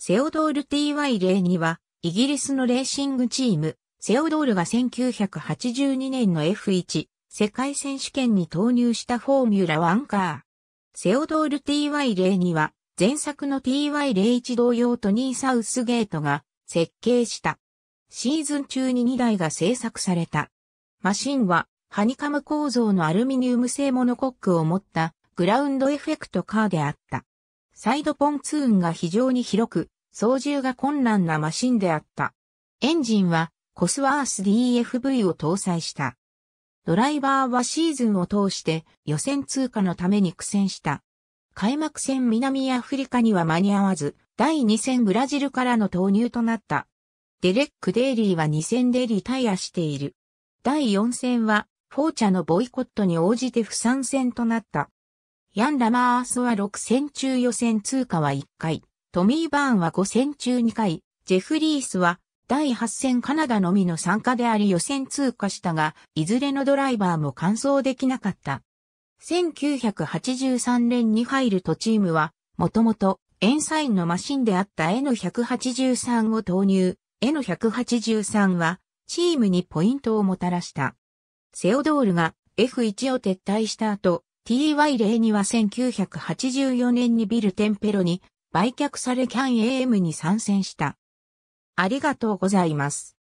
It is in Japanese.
セオドール TY レーには、イギリスのレーシングチーム、セオドールが1982年の F1 世界選手権に投入したフォーミュラワンカー。セオドール TY レーには、前作の TY01 同様トニー・サウスゲートが設計した。シーズン中に2台が製作された。マシンは、ハニカム構造のアルミニウム製モノコックを持ったグラウンドエフェクトカーであった。サイドポンツーンが非常に広く、操縦が困難なマシンであった。エンジンはコスワース DFV を搭載した。ドライバーはシーズンを通して予選通過のために苦戦した。開幕戦南アフリカには間に合わず、第2戦ブラジルからの投入となった。デレック・デイリーは2戦でリタイアしている。第4戦は、フォーチャのボイコットに応じて不参戦となった。ヤン・ラマースは6戦中予選通過は1回、トミー・バーンは5戦中2回、ジェフリースは第8戦カナダのみの参加であり予選通過したが、いずれのドライバーも完走できなかった。1983年に入るとチームは、もともと、エンサインのマシンであった N183 を投入。N183 は、チームにポイントをもたらした。セオドールが F1 を撤退した後、TY02 は1984年にビルテンペロに売却されキャン AM に参戦した。ありがとうございます。